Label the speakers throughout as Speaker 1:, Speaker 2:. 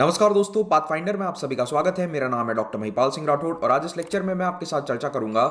Speaker 1: नमस्कार दोस्तों पाथफाइंडर में आप सभी का स्वागत है मेरा नाम है डॉक्टर महिपाल सिंह राठौड़ और आज इस लेक्चर में मैं आपके साथ चर्चा करूंगा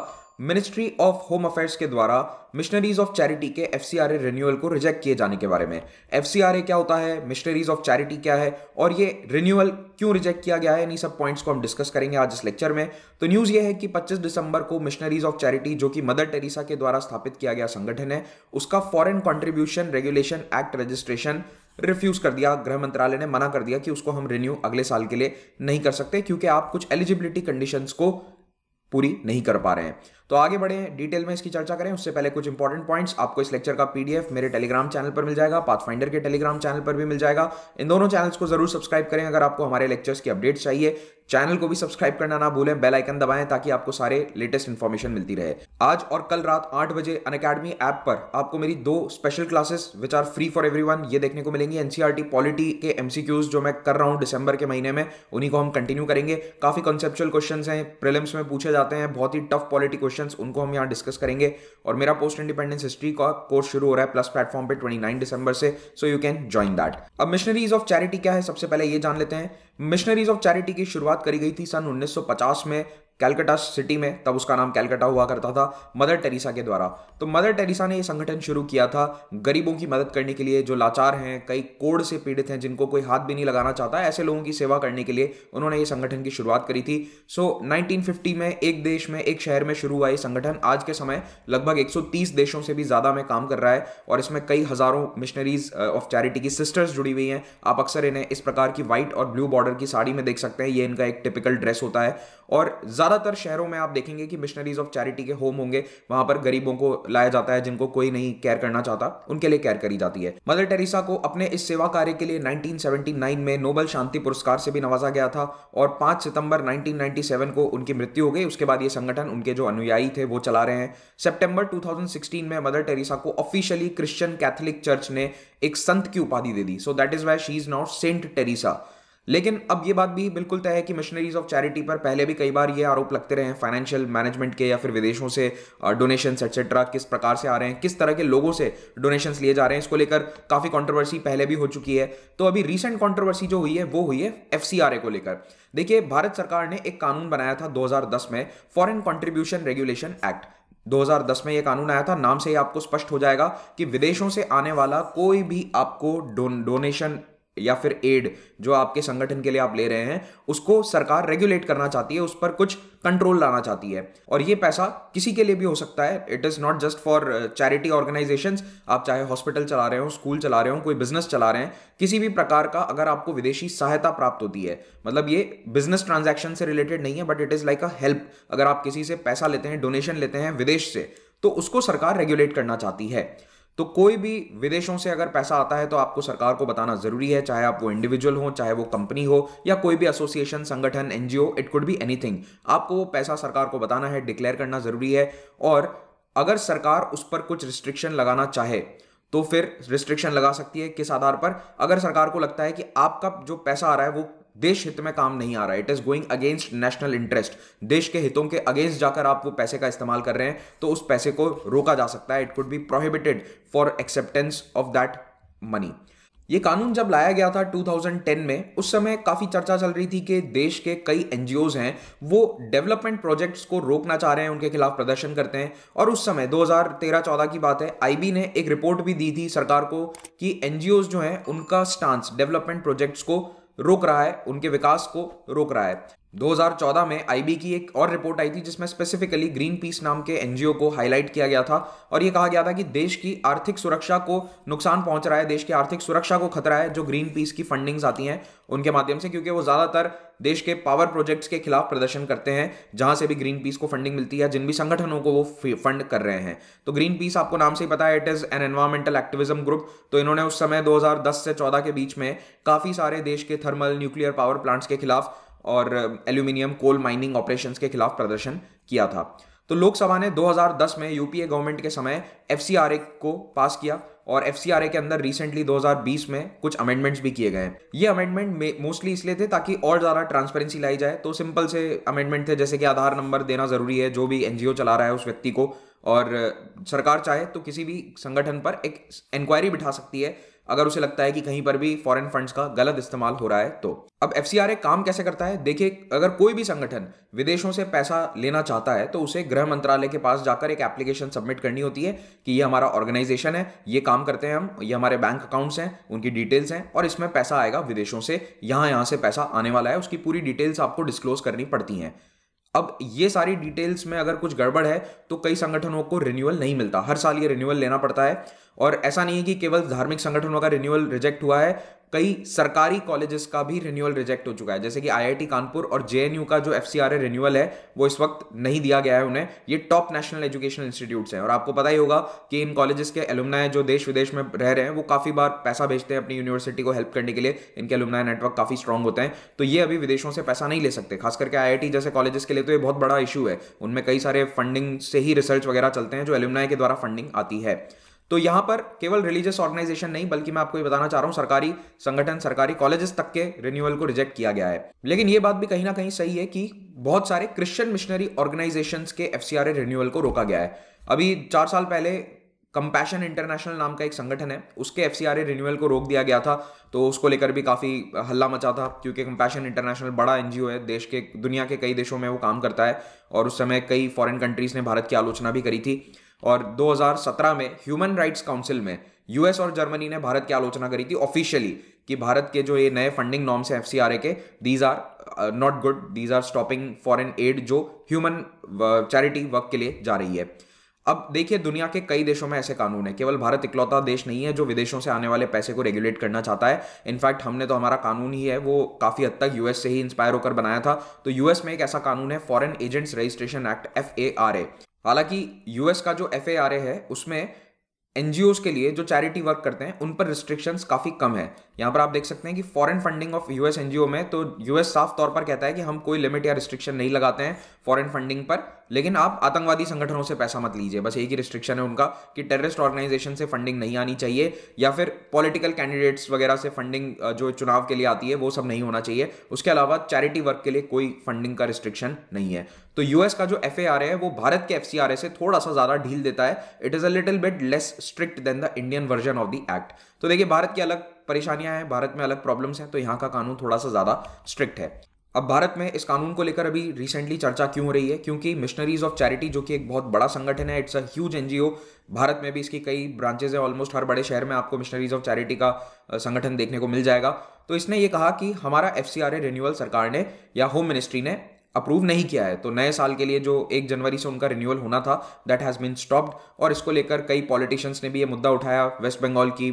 Speaker 1: मिनिस्ट्री ऑफ होम अफेयर्स के द्वारा मिशनरीज ऑफ चैरिटी के एफ रिन्यूअल को रिजेक्ट किए जाने के बारे में एफ क्या होता है मिशनरीज ऑफ चैरिटी क्या है और ये रिन्यूअल क्यों रिजेक्ट किया गया है इन्हीं सब पॉइंट्स को हम डिस्कस करेंगे आज इस लेक्चर में तो न्यूज़ ये है कि 25 दिसंबर को मिशनरीज ऑफ चैरिटी जो कि मदर टेरेसा के द्वारा स्थापित किया गया संगठन है उसका foreign contribution regulation act registration refuse कर दिया गृह मंत्रालय ने मना कर दिया कि उसको हम रिन्यू अगले साल के लिए नहीं कर सकते क्योंकि आप कुछ एलिजिबिलिटी कंडीशंस को पूरी नहीं कर पा रहे हैं तो आगे बढ़े डिटेल में इसकी चर्चा करें उससे पहले कुछ इंपॉर्टेंट पॉइंट्स आपको इस लेक्चर का पीडीएफ मेरे टेलीग्राम चैनल पर मिल जाएगा पाथफाइंडर के टेलीग्राम चैनल पर भी मिल जाएगा इन दोनों चैनल्स को जरूर सब्सक्राइब करें अगर आपको हमारे लेक्चर्स की अपडेट्स चाहिए चैनल को भी सब्सक्राइब करना ना भूलें बेल आइकन दबाएं ताकि आपको सारे लेटेस्ट इन्फॉर्मेशन मिलती रहे आज और कल रात आठ बजे अन अकेडमी ऐप पर आपको मेरी दो special classes which are free for everyone ये देखने को मिलेंगी एनसीईआरटी पॉलिटी e के एमसीक्यूज जो मैं कर रहा हूँ दिसंबर के महीने में उन्हीं को हम कंटिन्यू करेंगे काफी कॉन्सेप्चुअल क्वेश्चन हैं प्रिलिम्स में पूछे जाते हैं बहुत ही टफ पॉलिटी क्वेश्चन क्वेश्चंस उनको हम यहाँ डिस्कस करेंगे और मेरा पोस्ट इंडिपेंडेंस हिस्ट्री का कोर्स शुरू हो रहा है प्लस प्लेटफॉर्म पे 29 दिसंबर से so you can join that अब मिशनरीज ऑफ चैरिटी क्या है सबसे पहले ये जान लेते हैं मिशनरीज ऑफ चैरिटी की शुरुआत करी गई थी सन 1950 में कैलकटा सिटी में तब उसका नाम कैलकटा हुआ करता था मदर टेरेसा के द्वारा तो मदर टेरेसा ने ये संगठन शुरू किया था गरीबों की मदद करने के लिए जो लाचार हैं कई कोड से पीड़ित हैं जिनको कोई हाथ भी नहीं लगाना चाहता ऐसे लोगों की सेवा करने के लिए उन्होंने ये संगठन की शुरुआत करी थी सो नाइनटीन में एक देश में एक शहर में शुरू हुआ ये संगठन आज के समय लगभग एक देशों से भी ज़्यादा में काम कर रहा है और इसमें कई हज़ारों मिशनरीज ऑफ चैरिटी की सिस्टर्स जुड़ी हुई हैं आप अक्सर इन्हें इस प्रकार की वाइट और ब्लू बॉर्डर की साड़ी में देख सकते हैं ये इनका एक टिपिकल ड्रेस होता है और ज़्यादातर शहरों में आप देखेंगे कि मिशनरीज ऑफ चैरिटी के होम होंगे वहां पर गरीबों को लाया जाता है जिनको कोई नहीं केयर करना चाहता उनके लिए केयर करी जाती है मदर टेरेसा को अपने इस सेवा कार्य के लिए 1979 में नोबल शांति पुरस्कार से भी नवाजा गया था और 5 सितंबर 1997 को उनकी मृत्यु हो गई उसके बाद ये संगठन उनके जो अनुयायी थे वो चला रहे हैं सितंबर टू में मदर टेरेसा को ऑफिशियली क्रिश्चियन कैथोलिक चर्च ने एक संत की उपाधि दे दी so that is why she is not Saint Teresa लेकिन अब ये बात भी बिल्कुल तय है कि मिशनरीज ऑफ चैरिटी पर पहले भी कई बार ये आरोप लगते रहे हैं फाइनेंशियल मैनेजमेंट के या फिर विदेशों से डोनेशन एक्सेट्रा किस प्रकार से आ रहे हैं किस तरह के लोगों से डोनेशन लिए जा रहे हैं इसको लेकर काफ़ी कॉन्ट्रोवर्सी पहले भी हो चुकी है तो अभी रिसेंट कॉन्ट्रोवर्सी जो हुई है वो हुई है एफ को लेकर देखिए भारत सरकार ने एक कानून बनाया था 2010 में फॉरेन कंट्रीब्यूशन रेगुलेशन एक्ट 2010 में यह कानून आया था नाम से ही आपको स्पष्ट हो जाएगा कि विदेशों से आने वाला कोई भी आपको डोनेशन या फिर एड जो आपके संगठन के लिए आप ले रहे हैं उसको सरकार रेगुलेट करना चाहती है उस पर कुछ कंट्रोल लाना चाहती है और ये पैसा किसी के लिए भी हो सकता है it is not just for charity organisation आप चाहे हॉस्पिटल चला रहे हो स्कूल चला रहे हो कोई बिजनेस चला रहे हैं किसी भी प्रकार का अगर आपको विदेशी सहायता प्राप्त होती है मतलब ये बिजनेस ट्रांजेक्शन से रिलेटेड नहीं है but it is like a help अगर आप किसी से पैसा लेते हैं डोनेशन लेते हैं विदेश से तो उसको सरकार रेगुलेट करना चाहती है तो कोई भी विदेशों से अगर पैसा आता है तो आपको सरकार को बताना जरूरी है चाहे आप वो इंडिविजुअल हो चाहे वो कंपनी हो या कोई भी एसोसिएशन संगठन NGO it could be anything आपको वो पैसा सरकार को बताना है डिक्लेयर करना जरूरी है और अगर सरकार उस पर कुछ रिस्ट्रिक्शन लगाना चाहे तो फिर रिस्ट्रिक्शन लगा सकती है किस आधार पर अगर सरकार को लगता है कि आपका जो पैसा आ रहा है वो देश हित में काम नहीं आ रहा है it is going against national interest देश के हितों के अगेंस्ट जाकर आप वो पैसे का इस्तेमाल कर रहे हैं तो उस पैसे को रोका जा सकता है it could be prohibited for acceptance of that money ये कानून जब लाया गया था 2010 में उस समय काफ़ी चर्चा चल रही थी कि देश के कई एन हैं वो डेवलपमेंट प्रोजेक्ट्स को रोकना चाह रहे हैं उनके खिलाफ प्रदर्शन करते हैं और उस समय 2013-14 की बात है आईबी ने एक रिपोर्ट भी दी थी सरकार को कि एन जो हैं उनका स्टांस डेवलपमेंट प्रोजेक्ट्स को रोक रहा है उनके विकास को रोक रहा है 2014 में आईबी की एक और रिपोर्ट आई थी जिसमें स्पेसिफिकली ग्रीन पीस नाम के एनजीओ को हाईलाइट किया गया था और यह कहा गया था कि देश की आर्थिक सुरक्षा को नुकसान पहुंच रहा है देश की आर्थिक सुरक्षा को खतरा है जो ग्रीन पीस की फंडिंग्स आती हैं उनके माध्यम से क्योंकि वो ज़्यादातर देश के पावर प्रोजेक्ट्स के खिलाफ प्रदर्शन करते हैं जहां से भी ग्रीन पीस को फंडिंग मिलती है जिन भी संगठनों को वो फंड कर रहे हैं तो ग्रीन पीस आपको नाम से ही पता है it is an environmental activism group तो इन्होंने उस समय 2010 से 14 के बीच में काफ़ी सारे देश के थर्मल न्यूक्लियर पावर प्लांट्स के खिलाफ और एल्यूमिनियम कोल माइनिंग ऑपरेशंस के खिलाफ प्रदर्शन किया था तो लोकसभा ने 2010 में यूपीए गवर्नमेंट के समय एफ को पास किया और एफ के अंदर रिसेंटली 2020 में कुछ अमेंडमेंट्स भी किए गए हैं ये अमेंडमेंट मोस्टली इसलिए थे ताकि और ज़्यादा ट्रांसपेरेंसी लाई जाए तो सिंपल से अमेंडमेंट थे जैसे कि आधार नंबर देना ज़रूरी है जो भी एनजीओ चला रहा है उस व्यक्ति को और सरकार चाहे तो किसी भी संगठन पर एक इंक्वायरी बिठा सकती है अगर उसे लगता है कि कहीं पर भी फॉरेन फंड्स का गलत इस्तेमाल हो रहा है तो अब एफ काम कैसे करता है देखिए अगर कोई भी संगठन विदेशों से पैसा लेना चाहता है तो उसे गृह मंत्रालय के पास जाकर एक एप्लीकेशन सबमिट करनी होती है कि ये हमारा ऑर्गेनाइजेशन है ये काम करते हैं हम ये हमारे बैंक अकाउंट्स हैं उनकी डिटेल्स हैं और इसमें पैसा आएगा विदेशों से यहाँ यहाँ से पैसा आने वाला है उसकी पूरी डिटेल्स आपको डिस्क्लोज करनी पड़ती हैं अब ये सारी डिटेल्स में अगर कुछ गड़बड़ है तो कई संगठनों को रिन्यूअल नहीं मिलता हर साल ये रिन्यूअल लेना पड़ता है और ऐसा नहीं है कि केवल धार्मिक संगठनों का रिन्यूअल रिजेक्ट हुआ है कई सरकारी कॉलेजेस का भी रिन्यूअल रिजेक्ट हो चुका है जैसे कि आईआईटी कानपुर और जेएनयू का जो एफसीआरए रिन्यूअल है वो इस वक्त नहीं दिया गया है उन्हें ये टॉप नेशनल एजुकेशन इंस्टीट्यूट्स हैं और आपको पता ही होगा कि इन कॉलेजेस के एलुमनाए जो देश विदेश में रह रहे हैं वो काफ़ी बार पैसा भेजते हैं अपनी यूनिवर्सिटी को हेल्प करने के लिए इनके एलुमनाए नेटवर्क काफ़ी स्ट्रांग होते हैं तो ये अभी विदेशों से पैसा नहीं ले सकते खास करके आई जैसे कॉलेजेस के लिए तो ये बहुत बड़ा इशू है उनमें कई सारे फंडिंग से ही रिसर्च वगैरह चलते हैं जो एलुमनाए के द्वारा फंडिंग आती है तो यहां पर केवल रिलीजियस ऑर्गेनाइजेशन नहीं बल्कि मैं आपको ये बताना चाह रहा हूँ सरकारी संगठन सरकारी कॉलेजेस तक के रिन्यूअल को रिजेक्ट किया गया है लेकिन ये बात भी कहीं ना कहीं सही है कि बहुत सारे क्रिश्चियन मिशनरी ऑर्गेनाइजेशन के एफ रिन्यूअल को रोका गया है अभी चार साल पहले कंपैशन इंटरनेशनल नाम का एक संगठन है उसके एफ रिन्यूअल को रोक दिया गया था तो उसको लेकर भी काफ़ी हल्ला मचा था क्योंकि कंपैशन इंटरनेशनल बड़ा एन है देश के दुनिया के कई देशों में वो काम करता है और उस समय कई फॉरेन कंट्रीज़ ने भारत की आलोचना भी करी थी और 2017 में ह्यूमन राइट्स काउंसिल में यूएस और जर्मनी ने भारत की आलोचना करी थी ऑफिशियली कि भारत के जो ये नए फंडिंग नॉर्म्स हैं एफ के these are not good these are stopping foreign aid जो ह्यूमन चैरिटी वर्क के लिए जा रही है अब देखिए दुनिया के कई देशों में ऐसे कानून है केवल भारत इकलौता देश नहीं है जो विदेशों से आने वाले पैसे को रेगुलेट करना चाहता है इनफैक्ट हमने तो हमारा कानून ही है वो काफ़ी हद तक यूएस से ही इंस्पायर होकर बनाया था तो यूएस में एक ऐसा कानून है foreign agents registration act F A R A हालांकि यूएस का जो एफ है उसमें एनजीओ के लिए जो चैरिटी वर्क करते हैं उन पर रिस्ट्रिक्शन काफ़ी कम है यहां पर आप देख सकते हैं कि foreign funding of US NGO में तो यूएस साफ तौर पर कहता है कि हम कोई लिमिट या रिस्ट्रिक्शन नहीं लगाते हैं फॉरेन फंडिंग पर लेकिन आप आतंकवादी संगठनों से पैसा मत लीजिए बस यही रिस्ट्रिक्शन है उनका कि टेररिस्ट ऑर्गेनाइजेशन से फंडिंग नहीं आनी चाहिए या फिर पॉलिटिकल कैंडिडेट्स वगैरह से फंडिंग जो चुनाव के लिए आती है वो सब नहीं होना चाहिए उसके अलावा चैरिटी वर्क के लिए कोई फंडिंग का रिस्ट्रिक्शन नहीं है तो यूएस का जो एफ है वो भारत के एफ से थोड़ा सा ज़्यादा ढील देता है it is a little bit less strict than the Indian version of the act तो देखिए भारत की अलग परेशानियां हैं भारत में अलग प्रॉब्लम्स हैं तो यहाँ का कानून थोड़ा सा ज़्यादा स्ट्रिक्ट है अब भारत में इस कानून को लेकर अभी रिसेंटली चर्चा क्यों हो रही है क्योंकि मिशनरीज ऑफ चैरिटी जो कि एक बहुत बड़ा संगठन है it's a huge NGO Bharat में भी इसकी कई ब्रांचेज है ऑलमोस्ट हर बड़े शहर में आपको मिशनरीज ऑफ चैरिटी का संगठन देखने को मिल जाएगा तो इसने ये कहा कि हमारा एफ सी रिन्यूअल सरकार ने या होम मिनिस्ट्री ने अप्रूव नहीं किया है तो नए साल के लिए जो एक जनवरी से उनका रिन्यूअल होना था दैट हैज़ बीन स्टॉप्ड और इसको लेकर कई पॉलिटिशियंस ने भी ये मुद्दा उठाया वेस्ट बंगाल की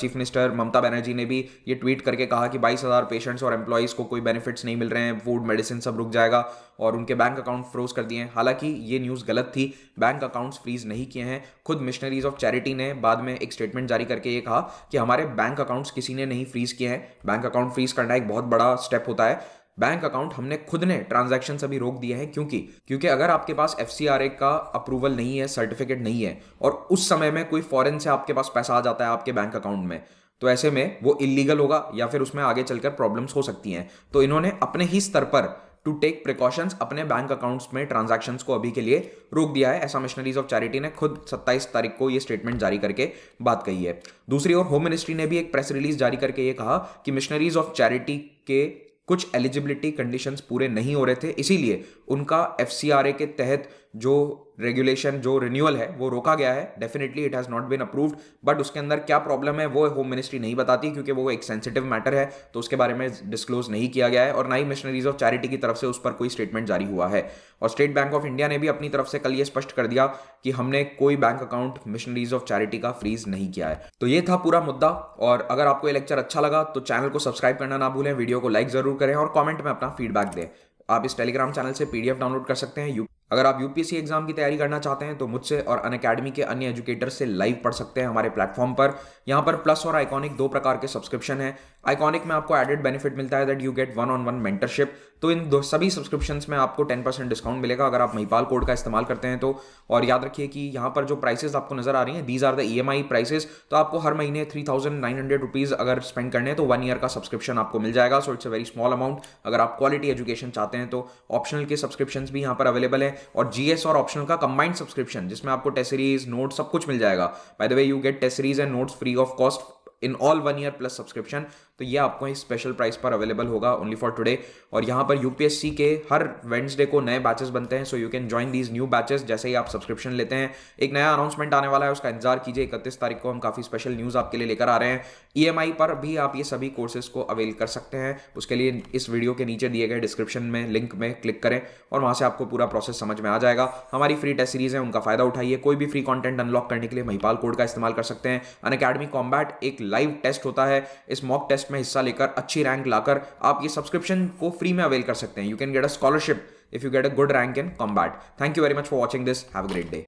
Speaker 1: चीफ मिनिस्टर ममता बनर्जी ने भी ये ट्वीट करके कहा कि बाईस हज़ार पेशेंट्स और एम्प्लॉयज़ को कोई बेनिफिट्स नहीं मिल रहे हैं फूड मेडिसिन सब रुक जाएगा और उनके बैंक अकाउंट फ्रोज कर दिए हैं हालांकि ये न्यूज़ गलत थी बैंक अकाउंट्स फ्रीज नहीं किए हैं खुद मिशनरीज ऑफ चैरिटी ने बाद में एक स्टेटमेंट जारी करके ये कहा कि हमारे बैंक अकाउंट्स किसी ने नहीं फ्रीज किए हैं बैंक अकाउंट फ्रीज करना एक बहुत बड़ा स्टेप होता है बैंक अकाउंट हमने खुद ने ट्रांजेक्शन अभी रोक दिए हैं क्योंकि क्योंकि अगर आपके पास एफ का अप्रूवल नहीं है सर्टिफिकेट नहीं है और उस समय में कोई फॉरेन से आपके पास पैसा आ जाता है आपके बैंक अकाउंट में तो ऐसे में वो इलीगल होगा या फिर उसमें आगे चलकर प्रॉब्लम्स हो सकती हैं तो इन्होंने अपने ही स्तर पर टू टेक प्रिकॉशंस अपने बैंक अकाउंट्स में ट्रांजैक्शन को अभी के लिए रोक दिया है ऐसा मिशनरीज ऑफ चैरिटी ने खुद 27 तारीख को ये स्टेटमेंट जारी करके बात कही है दूसरी ओर होम मिनिस्ट्री ने भी एक प्रेस रिलीज जारी करके ये कहा कि मिशनरीज ऑफ चैरिटी के कुछ एलिजिबिलिटी कंडीशंस पूरे नहीं हो रहे थे इसीलिए उनका एफ के तहत जो रेगुलेशन जो रिन्यूअल है वो रोका गया है definitely it has not been approved but उसके अंदर क्या प्रॉब्लम है वो होम मिनिस्ट्री नहीं बताती क्योंकि वो एक सेंसिटिव मैटर है तो उसके बारे में डिस्क्लोज नहीं किया गया है और ना ही मिशनरीज ऑफ चैरिटी की तरफ से उस पर कोई स्टेटमेंट जारी हुआ है और स्टेट बैंक ऑफ इंडिया ने भी अपनी तरफ से कल ये स्पष्ट कर दिया कि हमने कोई bank account missionaries of charity का फ्रीज नहीं किया है तो ये था पूरा मुद्दा और अगर आपको ये लेक्चर अच्छा लगा तो चैनल को सब्सक्राइब करना ना भूलें वीडियो को लाइक जरूर करें और कॉमेंट में अपना फीडबैक दें आप इस टेलीग्राम चैनल से पीडीएफ डाउनलोड कर सकते हैं अगर आप यूपीएससी एग्जाम की तैयारी करना चाहते हैं तो मुझसे और अन अकेडमी के अन्य एजुकेटर से लाइव पढ़ सकते हैं हमारे प्लेटफॉर्म पर यहाँ पर प्लस और आइकॉनिक दो प्रकार के सब्सक्रिप्शन है आइकॉनिक में आपको एडेड बेनिफिट मिलता है that you get one on one mentorship तो इन दो सभी सब्सक्रिप्शन में आपको टेन परसेंट डिस्काउंट मिलेगा अगर आप मईपाल कोड का इस्तेमाल करते हैं तो और याद रखिए कि यहाँ पर जो प्राइसेज आपको नजर आ रही हैं these are the E M I prices तो आपको हर महीने three thousand nine hundred rupees अगर स्पेंड करने हैं तो वन ईयर का सब्सक्रिप्शन आपको मिल जाएगा so it's a very small amount अगर आप क्वालिटी एजुकेशन चाहते हैं तो ऑप्शनल के सब्सक्रिप्शन भी यहाँ पर अवेलेबल है और जीएस और ऑप्शनल का कंबाइंड सब्सक्रिप्शन जिसमें आपको टेस्ट सीरीज नोट सब कुछ मिल जाएगा by the way you get test series and notes free of cost in all one year plus subscription तो ये आपको इस स्पेशल प्राइस पर अवेलेबल होगा ओनली फॉर टुडे और यहाँ पर यूपीएससी के हर वेंसडे को नए बैचेस बनते हैं so you can join these new batches जैसे ही आप सब्सक्रिप्शन लेते हैं एक नया अनाउंसमेंट आने वाला है उसका इंतजार कीजिए इकतीस तारीख को हम काफ़ी स्पेशल न्यूज़ आपके लिए लेकर आ रहे हैं ई e पर भी आप ये सभी कोर्सेज को अवेल कर सकते हैं उसके लिए इस वीडियो के नीचे दिए गए डिस्क्रिप्शन में लिंक में क्लिक करें और वहाँ से आपको पूरा प्रोसेस समझ में आ जाएगा हमारी फ्री टेस्ट सीरीज़ है उनका फ़ायदा उठाइए कोई भी फ्री कॉन्टेंट अनलॉक करने के लिए महिपाल कोड का इस्तेमाल कर सकते हैं अन अकेडमी कॉम्बैट एक लाइव टेस्ट होता है इस मॉक टेस्ट में हिस्सा लेकर अच्छी रैंक लाकर आप ये सब्सक्रिप्शन को फ्री में अवेल कर सकते हैं you can get a scholarship if you get a good rank in Combat thank you very much for watching this have great day